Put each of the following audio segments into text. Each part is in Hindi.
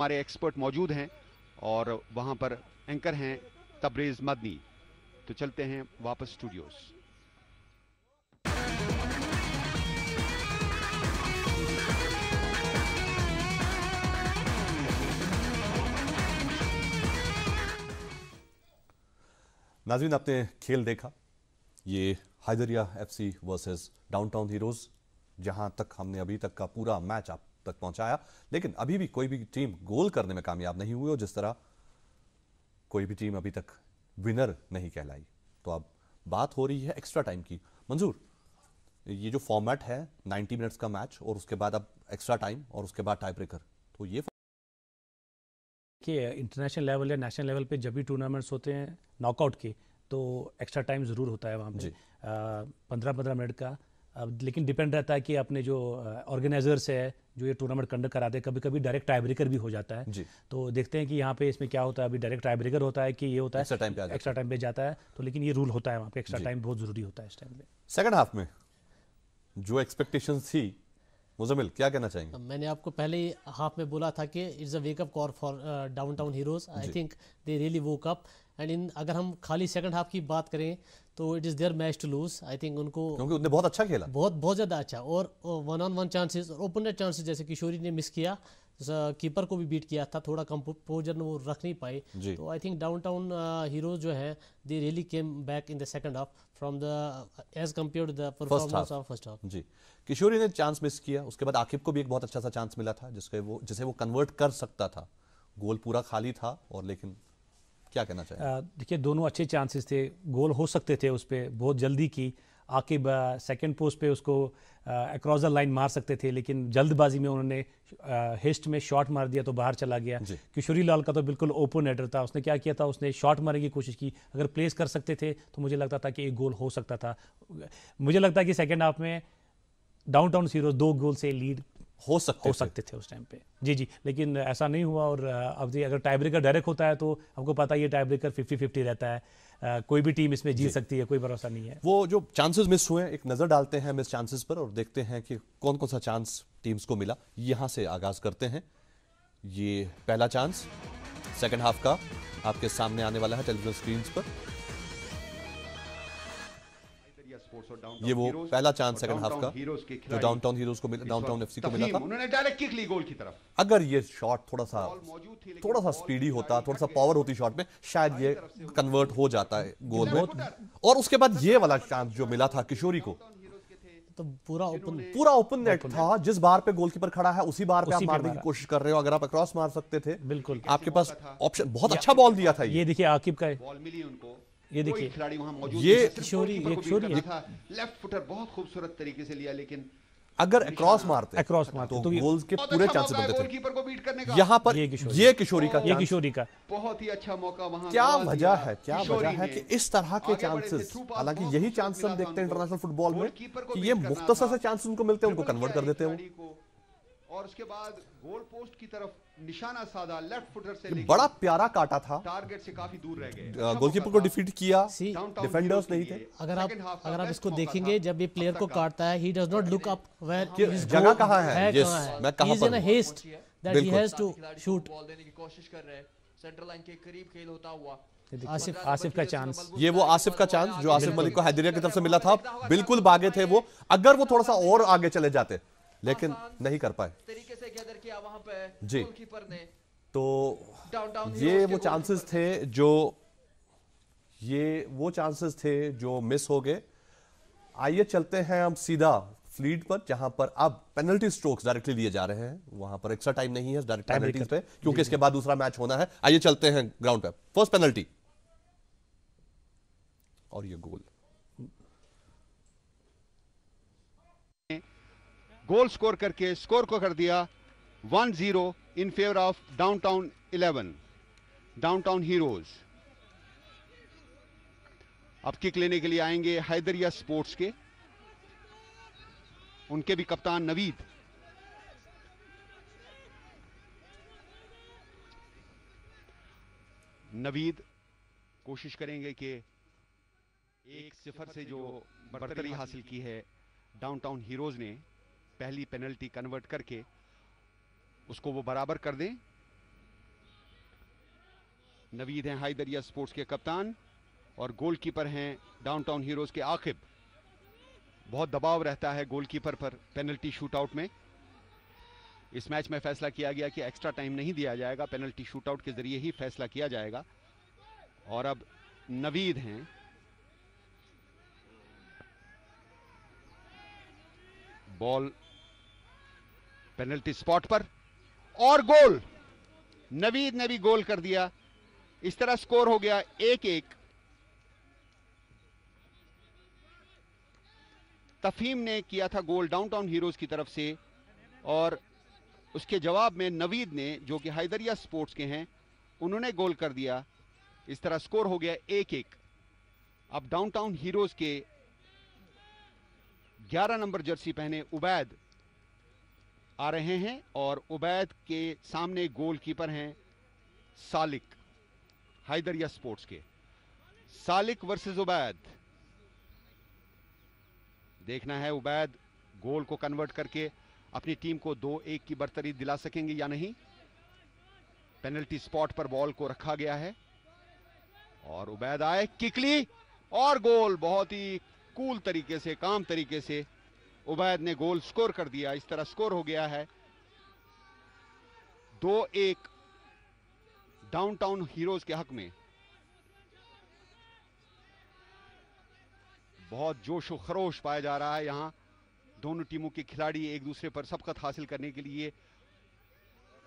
हमारे एक्सपर्ट मौजूद हैं और वहां पर एंकर हैं तबरेज मदनी तो चलते हैं वापस स्टूडियोज़ नाजीन आपने खेल देखा ये Hyderia FC versus Downtown Heroes जहां तक हमने अभी तक का पूरा मैच आप तक पहुंचाया लेकिन अभी भी कोई भी टीम गोल करने में कामयाब नहीं हुई और जिस तरह कोई भी टीम अभी तक विनर नहीं कहलाई तो अब बात हो रही है एक्स्ट्रा टाइम की मंजूर ये जो फॉर्मेट है 90 मिनट्स का मैच और उसके बाद अब एक्स्ट्रा टाइम और उसके बाद टाई ब्रेकर तो ये कि इंटरनेशनल लेवल या नेशनल लेवल पे जब भी टूर्नामेंट्स होते हैं नॉकआउट के तो एक्स्ट्रा टाइम ज़रूर होता है वहाँ पे पंद्रह पंद्रह मिनट का लेकिन डिपेंड रहता है कि अपने जो ऑर्गेनाइजर्स है जो ये टूर्नामेंट कंडक्ट कराते हैं कभी कभी डायरेक्ट टाई ब्रेकर भी हो जाता है तो देखते हैं कि यहाँ पे इसमें क्या होता है अभी डायरेक्ट टाई ब्रेकर होता है कि ये होता है एक्स्ट्रा टाइम पे जाता है तो लेकिन ये रूल होता है वहाँ पे एक्स्ट्रा टाइम बहुत जरूरी होता है इस टाइम पे सेकंड हाफ में जो एक्सपेक्टेशन थी मुजमिल क्या कहना चाहेंगे मैंने आपको पहले ही हाफ में बोला था कि it's a wake up call for Downtown Heroes I think they really woke up and in अगर हम खाली सेकंड हाफ की बात करें तो it is their match to lose I think उनको क्योंकि उनने बहुत अच्छा खेला बहुत बहुत ज़्यादा अच्छा और वन ऑन वन चांसेस और ओपनर चांसेस जैसे किशोरी ने मिस किया कीपर तो को भी बीट किया था थोड़ा कंपोजर वो रख नहीं पाए तो I think Downtown Heroes जो है they really came back in the second half from the age compare the performance of first half जी किशोरी ने चांस मिस किया उसके बाद आकिब को भी एक बहुत अच्छा सा चांस मिला था जिसके वो जिसे वो कन्वर्ट कर सकता था गोल पूरा खाली था और लेकिन क्या कहना चाहिए देखिए दोनों अच्छे चांसेस थे गोल हो सकते थे उस पर बहुत जल्दी की आकिब सेकंड पोस्ट पे उसको अक्रॉस द लाइन मार सकते थे लेकिन जल्दबाजी में उन्होंने हिस्ट में शॉट मार दिया तो बाहर चला गया किशोरी लाल का तो बिल्कुल ओपन एडर था उसने क्या किया था उसने शॉट मारने की कोशिश की अगर प्लेस कर सकते थे तो मुझे लगता था कि एक गोल हो सकता था मुझे लगता है कि सेकेंड हाफ में डाउन टाउन सीरो दो गोल से लीड हो सकते हो सकते थे उस टाइम पे जी जी लेकिन ऐसा नहीं हुआ और अब जी अगर टाई ब्रेकर डायरेक्ट होता है तो हमको पता है ये ब्रेकर फिफ्टी फिफ्टी रहता है आ, कोई भी टीम इसमें जीत सकती है कोई भरोसा नहीं है वो जो चांसेस मिस हुए एक नज़र डालते हैं मिस चांसेस पर और देखते हैं कि कौन कौन सा चांस टीम्स को मिला यहां से आगाज करते हैं ये पहला चांस सेकेंड हाफ का आपके सामने आने वाला है टेलीविजन स्क्रीन पर ये वो पहला चांस सेकंड हाफ का जो डाउनटाउन हीरोज को डाउनटाउन एफसी को मिला था उन्होंने डायरेक्ट किक ली गोल की तरफ अगर ये शॉट थोड़ा सा थोड़ा सा स्पीडी होता थोड़ा सा पावर होती शॉट में शायद ये कन्वर्ट हो जाता है गोल में और उसके बाद ये वाला चांस जो मिला था किशोरी को तो पूरा ओपन पूरा ओपन नेट था जिस बार पे गोलकीपर खड़ा है उसी बार पे उसी आप मारने की कोशिश कर रहे हो अगर आप अक्रॉस मार सकते थे बिल्कुल आपके पास ऑप्शन बहुत अच्छा बॉल दिया था ये, ये देखिए आकिब का है ये देखिए खिलाड़ी वहां मौजूद ये शोरी एक शोरी लेफ्ट फुटर बहुत खूबसूरत तरीके से लिया लेकिन अगर अक्रॉस मारते अक्रॉस मारते तो, तो गोल्स के पूरे चांस अच्छा बनते थे को बीट करने का यहां पर ये किशोरी ये किशोरी का ये किशोरी का बहुत ही अच्छा मौका वहां क्या वजह है क्या वजह है कि इस तरह के चांसेस हालांकि यही चांसेस हम देखते हैं इंटरनेशनल फुटबॉल में कि ये मुख्तसर से चांसेस उनको मिलते हैं उनको कन्वर्ट कर देते हैं वो और उसके बाद गोल पोस्ट की तरफ निशाना साधा लेफ्ट फुटर से बड़ा प्यारा काटा था टारगेट से काफी दूर रह गए गोलकीपर अच्छा को डिफीट किया डिफेंडर्स नहीं थे अगर आप अगर आप इसको देखेंगे जब ये प्लेयर को काटता है he does not look up where जगह कहां है मैं कहां पर haste that he has to shoot ball देने की कोशिश कर रहे हैं सेंट्रल लाइन के करीब खेल होता हुआ आसिफ आसिफ का चांस ये वो आसिफ का चांस जो आसिफ मलिक को हैदरिया की तरफ से मिला था बिल्कुल भागे थे वो अगर वो थोड़ा सा और आगे चले जाते लेकिन नहीं कर पाए किया वहां पे जी ने तो डाउन डाउन ये वो चांसेस थे जो ये वो चांसेस थे जो मिस हो गए आइए चलते हैं हम सीधा फ्लीट पर जहां पर अब पेनल्टी स्ट्रोक्स डायरेक्टली लिए जा रहे हैं वहां पर एक्स्ट्रा टाइम नहीं है डायरेक्ट पेनल्टी पे क्योंकि इसके बाद दूसरा मैच होना है आइए चलते हैं ग्राउंड पे फर्स्ट पेनल्टी और ये गोल गोल स्कोर करके स्कोर को कर दिया one zero in favour of Downtown down Downtown Heroes अब किक लेने के लिए आएंगे हैदरिया स्पोर्ट्स के उनके भी कप्तान नवीद नवीद कोशिश करेंगे कि एक सिफर से जो बढ़तरी हासिल की है डाउनटाउन हीरोज ने पहली पेनल्टी कन्वर्ट करके उसको वो बराबर कर दें नवीद हैं दरिया स्पोर्ट्स के कप्तान और गोलकीपर हैं डाउनटाउन हीरोज के आकिब बहुत दबाव रहता है गोलकीपर पर पेनल्टी शूटआउट में इस मैच में फैसला किया गया कि एक्स्ट्रा टाइम नहीं दिया जाएगा पेनल्टी शूटआउट के जरिए ही फैसला किया जाएगा और अब नवीद हैं बॉल पेनल्टी स्पॉट पर और गोल नवीद ने भी गोल कर दिया इस तरह स्कोर हो गया एक एक तफीम ने किया था गोल डाउनटाउन हीरोज की तरफ से और उसके जवाब में नवीद ने जो कि हैदरिया स्पोर्ट्स के हैं उन्होंने गोल कर दिया इस तरह स्कोर हो गया एक एक अब डाउनटाउन हीरोज के 11 नंबर जर्सी पहने उबैद आ रहे हैं और उबैद के सामने गोलकीपर हैं सालिक हैदरिया स्पोर्ट्स के सालिक वर्सेस उबैद देखना है उबैद गोल को कन्वर्ट करके अपनी टीम को दो एक की बर्तरी दिला सकेंगे या नहीं पेनल्टी स्पॉट पर बॉल को रखा गया है और उबैद आए किकली और गोल बहुत ही कूल तरीके से काम तरीके से उबैद ने गोल स्कोर कर दिया इस तरह स्कोर हो गया है दो एक डाउनटाउन हीरोज के हक में बहुत जोश खरोश पाया जा रहा है यहां दोनों टीमों के खिलाड़ी एक दूसरे पर सबकत हासिल करने के लिए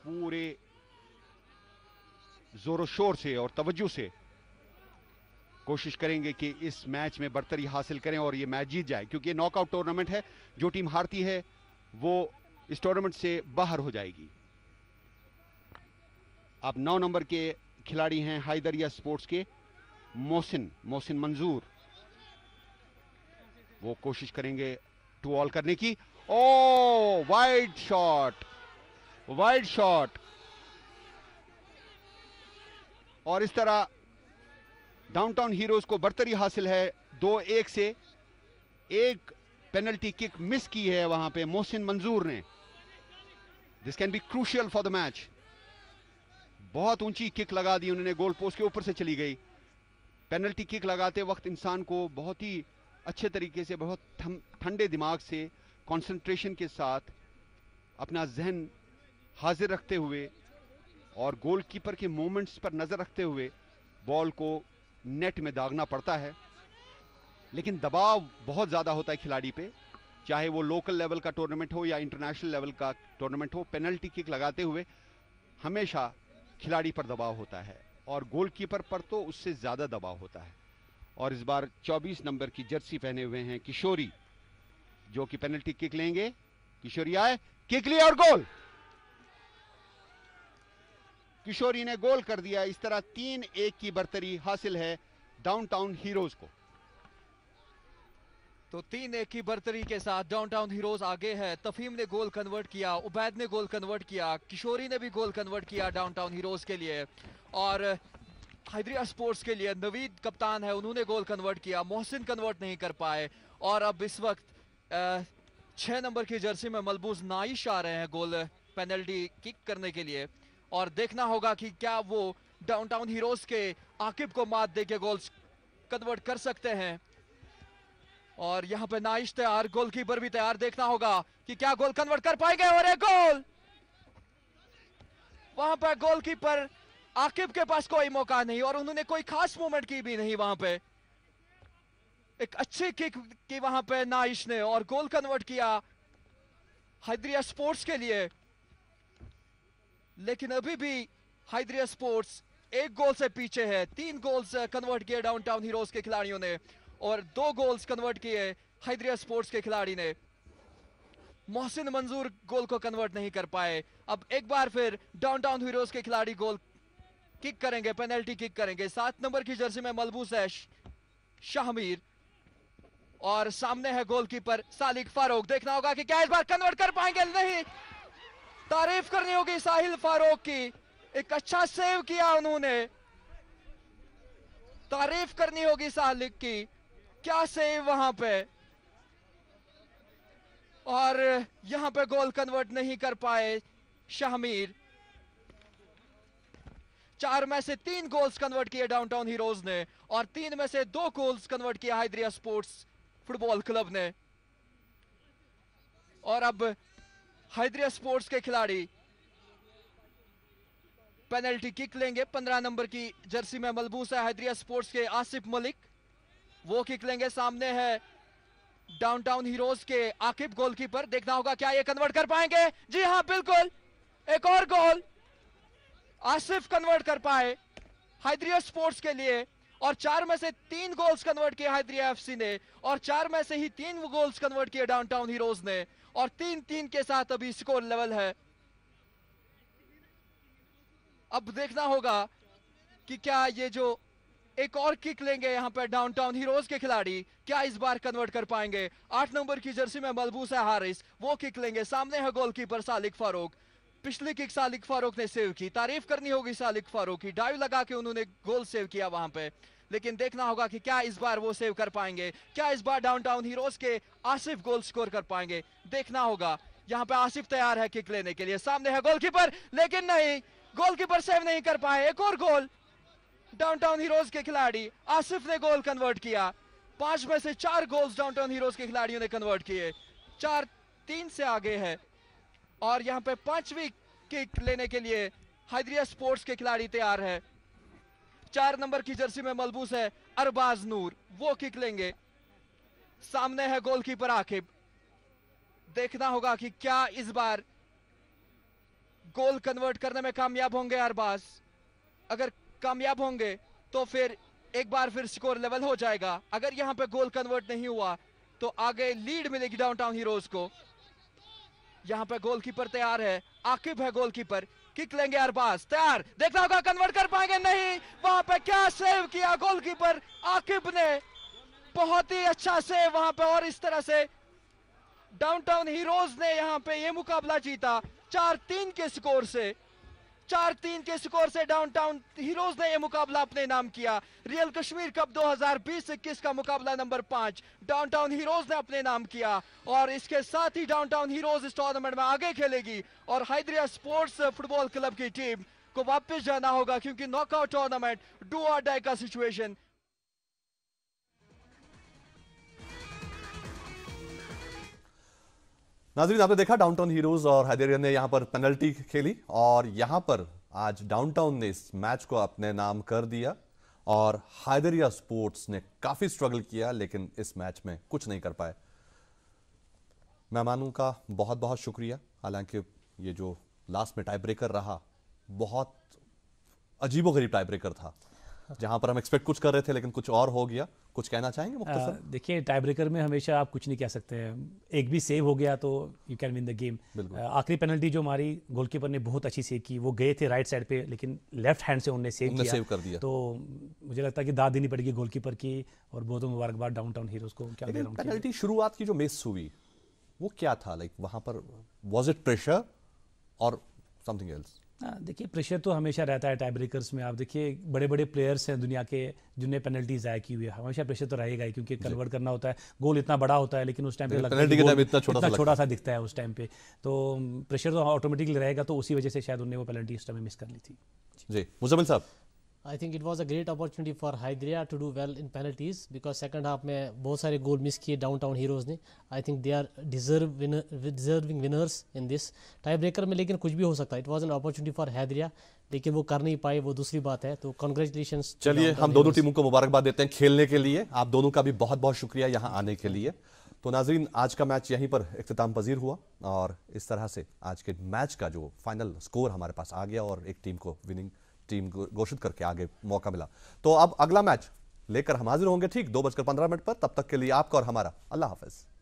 पूरे जोरों शोर से और तवज्जो से कोशिश करेंगे कि इस मैच में बर्तरी हासिल करें और ये मैच जीत जाए क्योंकि नॉकआउट टूर्नामेंट है जो टीम हारती है वो इस टूर्नामेंट से बाहर हो जाएगी आप नौ नंबर के खिलाड़ी हैं हाइदरिया स्पोर्ट्स के मोहसिन मोहसिन मंजूर वो कोशिश करेंगे टू ऑल करने की ओ वाइड शॉट वाइड शॉट और इस तरह डाउनटाउन हीरोज को बर्तरी हासिल है दो एक से एक पेनल्टी किक मिस की है वहां पे मोहसिन मंजूर ने this can be crucial for the match बहुत ऊंची किक लगा दी उन्होंने गोल पोस्ट के ऊपर से चली गई पेनल्टी किक लगाते वक्त इंसान को बहुत ही अच्छे तरीके से बहुत ठंडे दिमाग से कंसंट्रेशन के साथ अपना जहन हाजिर रखते हुए और गोलकीपर के मोमेंट्स पर नज़र रखते हुए बॉल को नेट में दागना पड़ता है लेकिन दबाव बहुत ज़्यादा होता है खिलाड़ी पे चाहे वो लोकल लेवल का टूर्नामेंट हो या इंटरनेशनल लेवल का टूर्नामेंट हो पेनल्टी किक लगाते हुए हमेशा खिलाड़ी पर दबाव होता है और गोलकीपर पर तो उससे ज़्यादा दबाव होता है और इस बार 24 नंबर की जर्सी पहने हुए हैं किशोरी जो कि पेनल्टी किक लेंगे किशोरी आए किक लिया और गोल किशोरी ने गोल कर दिया इस तरह तीन एक की बर्तरी हासिल है डाउनटाउन हीरोज को तो तीन एक की बर्तरी के साथ डाउनटाउन हीरोज आगे है तफीम ने गोल कन्वर्ट किया उबैद ने गोल कन्वर्ट किया किशोरी ने भी गोल कन्वर्ट किया डाउनटाउन हीरोज के लिए और हैदरिया स्पोर्ट्स के लिए नवीद कप्तान है उन्होंने गोल कन्वर्ट किया मोहसिन कन्वर्ट नहीं कर पाए और अब इस वक्त छः नंबर की जर्सी में मलबूज नाइश आ रहे हैं गोल पेनल्टी किक करने के लिए और देखना होगा कि क्या वो डाउनटाउन हीरोज के आकिब को मात दे के गोल्स कन्वर्ट कर सकते हैं और यहां पे नाइश तैयार गोलकीपर भी तैयार देखना होगा कि क्या गोल कन्वर्ट कर पाएंगे और एक गोल वहां पर गोलकीपर आकिब के पास कोई मौका नहीं और उन्होंने कोई खास मूवमेंट की भी नहीं वहां पे एक अच्छी किक की वहां पे नाइश ने और गोल कन्वर्ट किया हैदरिया स्पोर्ट्स के लिए लेकिन अभी भी हाइदरिया स्पोर्ट्स एक गोल से पीछे है तीन गोल्स कन्वर्ट किए डाउनटाउन हीरोज के खिलाड़ियों ने और दो गोल्स कन्वर्ट किए हाइदरिया स्पोर्ट्स के खिलाड़ी ने मोहसिन मंजूर गोल को कन्वर्ट नहीं कर पाए अब एक बार फिर डाउनटाउन हीरोज के खिलाड़ी गोल किक करेंगे पेनल्टी किक करेंगे सात नंबर की जर्सी में मलबूस है शाहमीर और सामने है गोलकीपर सालिक फारूक देखना होगा कि क्या इस बार कन्वर्ट कर पाएंगे नहीं तारीफ करनी होगी साहिल फारूक की एक अच्छा सेव किया उन्होंने तारीफ करनी होगी सालिक की क्या सेव वहां पे और यहां पे गोल कन्वर्ट नहीं कर पाए शाहमीर चार में से तीन गोल्स कन्वर्ट किए डाउनटाउन हीरोज ने और तीन में से दो गोल्स कन्वर्ट किया हैदरिया स्पोर्ट्स फुटबॉल क्लब ने और अब हैदरिया स्पोर्ट्स के खिलाड़ी पेनल्टी किक लेंगे पंद्रह नंबर की जर्सी में मलबूस है हैदरिया स्पोर्ट्स के आसिफ मलिक वो किक लेंगे सामने है डाउनटाउन हीरोज के आकिब गोलकीपर देखना होगा क्या ये कन्वर्ट कर पाएंगे जी हां बिल्कुल एक और गोल आसिफ कन्वर्ट कर पाए हैदरिया स्पोर्ट्स के लिए और चार में से तीन गोल्स कन्वर्ट किए हैदरिया एफसी ने और चार में से ही तीन गोल्स कन्वर्ट किए डाउनटाउन हीरोज ने और तीन तीन के साथ अभी स्कोर लेवल है अब देखना होगा कि क्या ये जो एक और किक लेंगे यहां पर डाउनटाउन हीरोज के खिलाड़ी क्या इस बार कन्वर्ट कर पाएंगे आठ नंबर की जर्सी में मलबूस है हारिस वो किक लेंगे सामने है गोलकीपर सालिक फारूक पिछली किक सालिक फारूक ने सेव की तारीफ करनी होगी सालिक फारूक की डाइव लगा के उन्होंने गोल सेव किया वहां पे लेकिन देखना होगा कि क्या इस बार वो सेव कर पाएंगे क्या इस बार टाउन हीरोज के आसिफ गोल स्कोर कर पाएंगे देखना होगा यहाँ पे आसिफ तैयार है किक लेने के लिए सामने है गोलकीपर लेकिन नहीं गोलकीपर सेव नहीं कर पाए एक और गोल डाउनटाउन हीरोज के खिलाड़ी आसिफ ने गोल कन्वर्ट किया पांच में से चार गोल्स डाउनटाउन हीरोज के खिलाड़ियों ने कन्वर्ट किए चार तीन से आगे है और यहाँ पे पांचवी किक लेने के लिए हैदरिया स्पोर्ट्स के खिलाड़ी तैयार है चार नंबर की जर्सी में मलबूस है अरबाज नूर वो किक लेंगे सामने है गोलकीपर आखिब देखना होगा कि क्या इस बार गोल कन्वर्ट करने में कामयाब होंगे अरबाज अगर कामयाब होंगे तो फिर एक बार फिर स्कोर लेवल हो जाएगा अगर यहां पे गोल कन्वर्ट नहीं हुआ तो आगे लीड मिलेगी डाउनटाउन हीरोज को यहां पे गोलकीपर तैयार है आकिब है गोलकीपर किक लेंगे अरबाज तैयार देखना होगा कन्वर्ट कर पाएंगे नहीं वहां पे क्या सेव किया गोलकीपर आकिब ने बहुत ही अच्छा सेव वहां पे और इस तरह से डाउनटाउन हीरोज ने यहां पे ये मुकाबला जीता चार तीन के स्कोर से चार तीन के स्कोर से डाउनटाउन हीरोज ने यह मुकाबला अपने नाम किया रियल कश्मीर कप 2020-21 का मुकाबला नंबर पांच डाउनटाउन हीरोज ने अपने नाम किया और इसके साथ ही डाउनटाउन हीरोज इस टूर्नामेंट में आगे खेलेगी और हैदरिया स्पोर्ट्स फुटबॉल क्लब की टीम को वापस जाना होगा क्योंकि नॉकआउट टूर्नामेंट डू और डाई का सिचुएशन नाजरीन आपने देखा डाउनटाउन हीरोज और हैदरिया ने यहाँ पर पेनल्टी खेली और यहाँ पर आज डाउनटाउन ने इस मैच को अपने नाम कर दिया और हैदरिया स्पोर्ट्स ने काफ़ी स्ट्रगल किया लेकिन इस मैच में कुछ नहीं कर पाए मेहमानों का बहुत बहुत शुक्रिया हालांकि ये जो लास्ट में टाई ब्रेकर रहा बहुत अजीबो गरीब टाई ब्रेकर था जहां पर हम एक्सपेक्ट कुछ कर रहे थे लेकिन कुछ और हो गया कुछ कहना चाहेंगे देखिए टाई ब्रेकर में हमेशा आप कुछ नहीं कह सकते हैं एक भी सेव हो गया तो you can win the game आखिरी पेनल्टी जो हमारी गोलकीपर ने बहुत अच्छी सेव की वो गए थे राइट साइड पे लेकिन लेफ्ट हैंड से उन्होंने सेव सेव कर दिया तो मुझे लगता है कि दाद देनी पड़ेगी गोलकीपर की और बहुत मुबारकबाद डाउन टाउन हीरोज को क्या पेनल्टी शुरुआत की जो मिस हुई वो क्या था लाइक वहां पर वॉज इट प्रेशर और समथिंग एल्स हाँ, देखिए प्रेशर तो हमेशा रहता है टाई ब्रेकर्स में आप देखिए बड़े बड़े प्लेयर्स हैं दुनिया के जिनने पेनल्टी ज़ाय की हुई है हमेशा प्रेशर तो रहेगा ही क्योंकि कन्वर्ट करना होता है गोल इतना बड़ा होता है लेकिन उस टाइम पे लगता है इतना छोटा इतना छोटा सा दिखता है उस टाइम पे तो प्रेशर तो ऑटोमेटिकली रहेगा तो उसी वजह से शायद उन्होंने वो पेनल्टी इस टाइम मिस कर ली थी जी मुजमिल साहब I think it was a great opportunity for Hyderia to do well in penalties because second half में बहुत सारे गोल मिस किए डाउन टाउन हीरोज़ ने I think they are deserve deserving winners in this tie breaker में लेकिन कुछ भी हो सकता है it was an opportunity for Hyderia लेकिन वो कर नहीं पाए वो दूसरी बात है तो कॉन्ग्रेचुलेशन चलिए हम दोनों टीमों को मुबारकबाद देते हैं खेलने के लिए आप दोनों का भी बहुत बहुत शुक्रिया यहाँ आने के लिए तो नाजरीन आज का मैच यहीं पर अख्ताम पजीर हुआ और इस तरह से आज के मैच का जो फाइनल स्कोर हमारे पास आ गया और एक टीम को विनिंग टीम घोषित करके आगे मौका मिला तो अब अगला मैच लेकर हम हाजिर होंगे ठीक दो बजकर पंद्रह मिनट पर तब तक के लिए आपका और हमारा अल्लाह हाफिज़